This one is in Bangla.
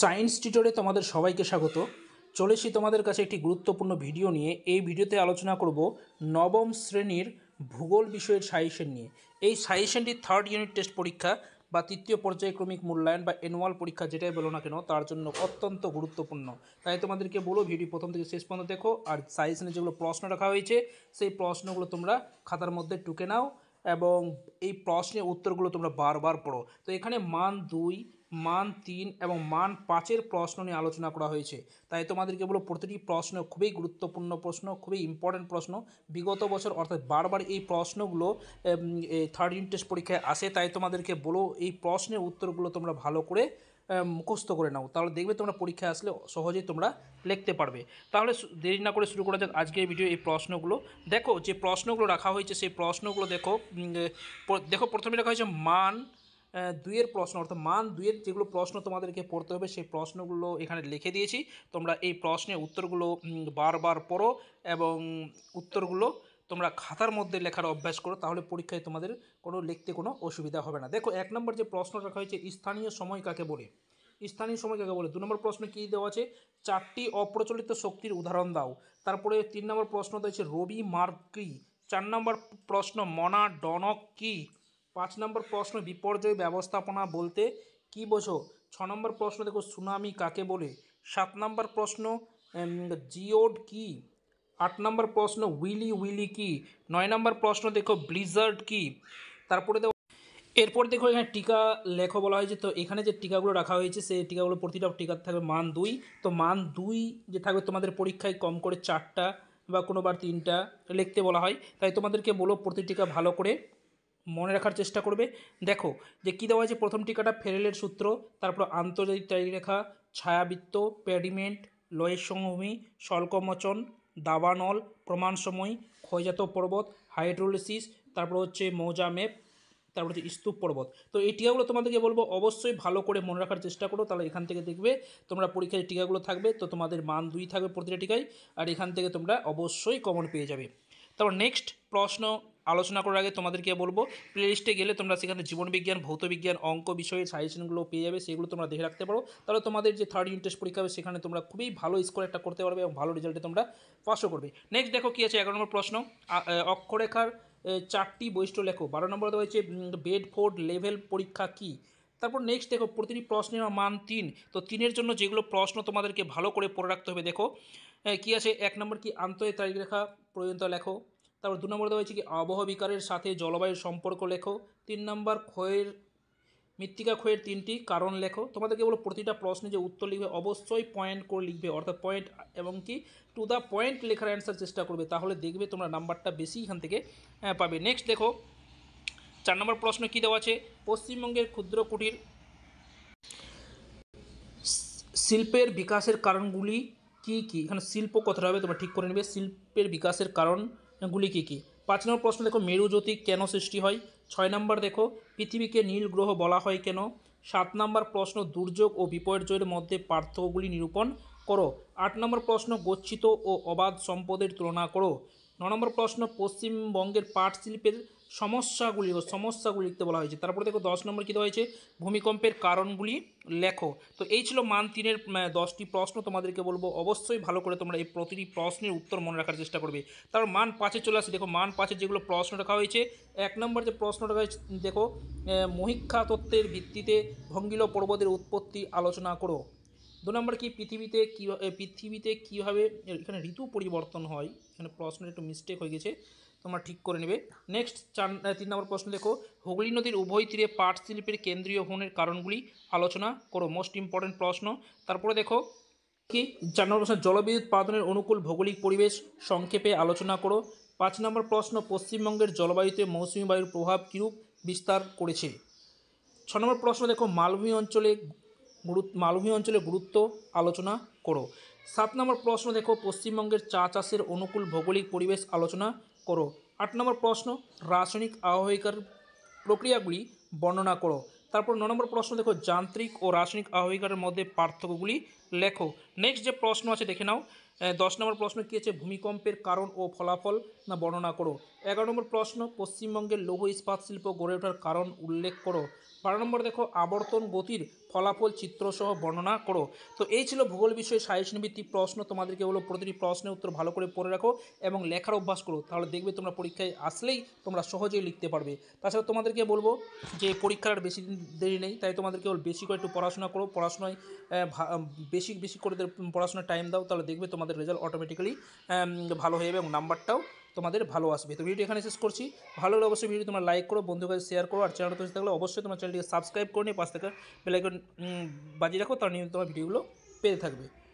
সায়েন্স টিটরে তোমাদের সবাইকে স্বাগত চলে এসি তোমাদের কাছে একটি গুরুত্বপূর্ণ ভিডিও নিয়ে এই ভিডিওতে আলোচনা করব নবম শ্রেণীর ভূগোল বিষয়ের সাইশন নিয়ে এই সাইশনটি থার্ড ইউনিট টেস্ট পরীক্ষা বা তৃতীয় পর্যায়ক্রমিক মূল্যায়ন বা অ্যানুয়াল পরীক্ষা যেটাই বলো না কেন তার জন্য অত্যন্ত গুরুত্বপূর্ণ তাই তোমাদেরকে বলো ভিডিও প্রথম থেকে শেষ পর্যন্ত দেখো আর সাইশনে যেগুলো প্রশ্ন রাখা হয়েছে সেই প্রশ্নগুলো তোমরা খাতার মধ্যে টুকে নাও এবং এই প্রশ্নের উত্তরগুলো তোমরা বারবার পড়ো তো এখানে মান দুই মান তিন এবং মান পাঁচের প্রশ্ন নিয়ে আলোচনা করা হয়েছে তাই তোমাদেরকে বলো প্রতিটি প্রশ্ন খুবই গুরুত্বপূর্ণ প্রশ্ন খুবই ইম্পর্ট্যান্ট প্রশ্ন বিগত বছর অর্থাৎ বারবার এই প্রশ্নগুলো থার্ড ইউনিট টেস্ট পরীক্ষায় আসে তাই তোমাদেরকে বলো এই প্রশ্নের উত্তরগুলো তোমরা ভালো করে মুখস্থ করে নাও তাহলে দেখবে তোমরা পরীক্ষায় আসলে সহজেই তোমরা লিখতে পারবে তাহলে দেরি না করে শুরু করা যাক আজকের ভিডিও এই প্রশ্নগুলো দেখো যে প্রশ্নগুলো রাখা হয়েছে সেই প্রশ্নগুলো দেখো দেখো প্রথমে রাখা হয়েছে মান দুইয়ের প্রশ্ন অর্থাৎ মান দুইয়ের যেগুলো প্রশ্ন তোমাদেরকে পড়তে হবে সেই প্রশ্নগুলো এখানে লিখে দিয়েছি তোমরা এই প্রশ্নের উত্তরগুলো বারবার পড়ো এবং উত্তরগুলো তোমরা খাতার মধ্যে লেখার অভ্যাস করো তাহলে পরীক্ষায় তোমাদের কোনো লিখতে কোনো অসুবিধা হবে না দেখো এক নম্বর যে প্রশ্ন রাখা হয়েছে স্থানীয় সময় কাকে বলে স্থানীয় সময় কাকে বলে দু নম্বর প্রশ্ন কী দেওয়া আছে চারটি অপ্রচলিত শক্তির উদাহরণ দাও তারপরে তিন নম্বর প্রশ্ন দিয়েছে রবি মার্ক কি চার নম্বর প্রশ্ন মনা ডনক কি পাঁচ নম্বর প্রশ্ন বিপর্যয় ব্যবস্থাপনা বলতে কি বোঝো ছ নম্বর প্রশ্ন দেখো সুনামি কাকে বলে সাত নম্বর প্রশ্ন জিওড কি আট নম্বর প্রশ্ন উইলি উইলি কি নয় নম্বর প্রশ্ন দেখো ব্লিজার্ড কি তারপরে দেখো এরপর দেখো এখানে টিকা লেখো বলা হয়েছে তো এখানে যে টিকাগুলো রাখা হয়েছে সেই টিকাগুলো প্রতিটা টিকার থাকবে মান দুই তো মান দুই যে থাকবে তোমাদের পরীক্ষায় কম করে চারটা বা কোনোবার তিনটা লিখতে বলা হয় তাই তোমাদেরকে বলো প্রতি টিকা ভালো করে মনে রাখার চেষ্টা করবে দেখো যে কী দেওয়া হয়েছে প্রথম টিকাটা ফেরেলের সূত্র তারপর আন্তর্জাতিক টাইরেখা ছায়াবৃত্ত প্যাডিমেন্ট লয়ের সমভূমি শল্কমোচন দাবানল সময় ক্ষয়জাত পর্বত হাইড্রোলিসিস তারপর হচ্ছে মৌজা মেপ তারপর হচ্ছে স্তূপ পর্বত তো এই টিকাগুলো তোমাদেরকে বলবো অবশ্যই ভালো করে মনে রাখার চেষ্টা করো তাহলে এখান থেকে দেখবে তোমরা পরীক্ষায় টিকাগুলো থাকবে তো তোমাদের মান দুই থাকবে প্রতিটা টিকায় আর এখান থেকে তোমরা অবশ্যই কমন পেয়ে যাবে তারপর নেক্সট প্রশ্ন আলোচনা করার আগে তোমাদেরকে বলবো প্লেলিস্টে গেলে তোমরা সেখানে জীবনবিজ্ঞান ভৌত বিজ্ঞান অঙ্ক বিষয়ের সাজেশনগুলো পেয়ে যাবে সেগুলো তোমরা দেখে রাখতে পারো তাহলে তোমাদের যে থার্ড ইউনিট টেস্ট পরীক্ষা হবে সেখানে তোমরা খুবই ভালো স্কোর একটা করতে পারবে এবং ভালো রেজাল্টে তোমরা পাশও করবে নেক্সট দেখো কী আছে এগারো নম্বর প্রশ্ন অক্ষরেখার চারটি বৈশিষ্ট্য লেখো বারো নম্বর হয়েছে বেড ফোর্ড লেভেল পরীক্ষা কী তারপর নেক্সট দেখো প্রতিটি প্রশ্নের মান তিন তো তিনের জন্য যেগুলো প্রশ্ন তোমাদেরকে ভালো করে পড়ে রাখতে হবে দেখো কি আছে এক নম্বর কি আন্তরিক তারিখ রেখা পর্যন্ত লেখো তারপর দু নম্বর দেওয়া হয়েছে কি আবহবিকারের সাথে জলবায়ুর সম্পর্ক লেখো তিন নম্বর ক্ষয়ের মৃত্তিকা ক্ষয়ের তিনটি কারণ লেখো তোমাদেরকে বলো প্রতিটা প্রশ্নে যে উত্তর লিখবে অবশ্যই পয়েন্ট করে লিখবে অর্থাৎ পয়েন্ট এবং কি টু দ্য পয়েন্ট লেখার অ্যান্সার চেষ্টা করবে তাহলে দেখবে তোমরা নাম্বারটা বেশি এখান থেকে পাবে নেক্সট দেখো চার নম্বর প্রশ্ন কী দেওয়া আছে পশ্চিমবঙ্গের ক্ষুদ্র কুটির শিল্পের বিকাশের কারণগুলি কি কি এখানে শিল্প কথাটা হবে তোমরা ঠিক করে নেবে শিল্পের বিকাশের কারণ গুলি কী কী পাঁচ নম্বর প্রশ্ন দেখো মেরুজ্যোতি কেন সৃষ্টি হয় ছয় নম্বর দেখো পৃথিবীকে নীল গ্রহ বলা হয় কেন সাত নম্বর প্রশ্ন দুর্যোগ ও বিপর্যয়ের মধ্যে পার্থক্যগুলি নিরূপণ করো আট নম্বর প্রশ্ন গচ্ছিত ও অবাধ সম্পদের তুলনা করো ন নম্বর প্রশ্ন পশ্চিমবঙ্গের পাট শিল্পের সমস্যাগুলি ও সমস্যাগুলি লিখতে বলা হয়েছে তারপরে দেখো দশ নম্বর কী হয়েছে ভূমিকম্পের কারণগুলি লেখো তো এই ছিল মান তিনের মানে দশটি প্রশ্ন তোমাদেরকে বলবো অবশ্যই ভালো করে তোমরা এই প্রতিটি প্রশ্নের উত্তর মনে রাখার চেষ্টা করবে তারপর মান পাঁচে চলে আসে দেখো মান পাঁচে যেগুলো প্রশ্ন রাখা হয়েছে এক নম্বর যে প্রশ্ন রাখা হয়েছে দেখো মহিক্ষা তত্ত্বের ভিত্তিতে ভঙ্গিল পর্বতের উৎপত্তি আলোচনা করো দু নম্বর কি পৃথিবীতে কী পৃথিবীতে কীভাবে এখানে ঋতু পরিবর্তন হয় এখানে প্রশ্নের একটু মিস্টেক হয়ে গেছে তোমরা ঠিক করে নেবে নেক্সট চার তিন নম্বর প্রশ্ন দেখো হুগলি নদীর উভয় তীরে পাট শিল্পের কেন্দ্রীয় ভ্রমণের কারণগুলি আলোচনা করো মোস্ট ইম্পর্টেন্ট প্রশ্ন তারপরে দেখো কি চার নম্বর প্রশ্ন জলবিদ্যুৎ উৎপাদনের অনুকূল ভৌগোলিক পরিবেশ সংক্ষেপে আলোচনা করো পাঁচ নম্বর প্রশ্ন পশ্চিমবঙ্গের জলবায়ুতে মৌসুমি বায়ুর প্রভাব কীরূপ বিস্তার করেছে ছ নম্বর প্রশ্ন দেখো মালভূমি অঞ্চলে গুরুত্ব মালভূমি অঞ্চলের গুরুত্ব আলোচনা করো সাত নম্বর প্রশ্ন দেখো পশ্চিমবঙ্গের চা চাষের অনুকূল ভৌগোলিক পরিবেশ আলোচনা করো আট নম্বর প্রশ্ন রাসায়নিক আহ্বায়িকার প্রক্রিয়াগুলি বর্ণনা করো তারপর ন নম্বর প্রশ্ন দেখো যান্ত্রিক ও রাসায়নিক আহ্বায়িকার মধ্যে পার্থক্যগুলি লেখো নেক্সট যে প্রশ্ন আছে দেখে নাও দশ নম্বর প্রশ্ন কী আছে ভূমিকম্পের কারণ ও ফলাফল না বর্ণনা করো এগারো নম্বর প্রশ্ন পশ্চিমবঙ্গের লৌহ ইস্পাত শিল্প গড়ে ওঠার কারণ উল্লেখ করো বারো নম্বর দেখো আবর্তন গতির ফলাফল চিত্রসহ বর্ণনা করো তো এই ছিল ভূগোল বিষয়ে সাহিত্যভিত্তিক প্রশ্ন তোমাদেরকে হলো প্রতিটি প্রশ্নের উত্তর ভালো করে পড়ে রাখো এবং লেখার অভ্যাস করো তাহলে দেখবে তোমরা পরীক্ষায় আসলেই তোমরা সহজেই লিখতে পারবে তাছাড়া তোমাদেরকে বলবো যে পরীক্ষার বেশি দিন দেরি নেই তাই তোমাদেরকে বেশি করে একটু পড়াশোনা করো পড়াশোনায় বেশি বেশি করে পড়াশোনার টাইম দাও তাহলে দেখবে তোমাদের রেজাল্ট অটোমেটিক্যালি ভালো হয়ে যাবে এবং নাম্বারটাও তোমাদের ভালো আসবে তো ভিডিও এখানে শেষ করছি ভালো হলে অবশ্যই ভিডিও তোমরা লাইক করো বন্ধুর কাছে শেয়ার করো আর চ্যানেল তো থাকলে অবশ্যই তোমার চ্যানেলটিকে সাবস্ক্রাইব করে নিয়ে পাশ থেকে বেলাইকন বাজিয়ে রাখো তার নিয়ে তোমার ভিডিওগুলো পেয়ে থাকবে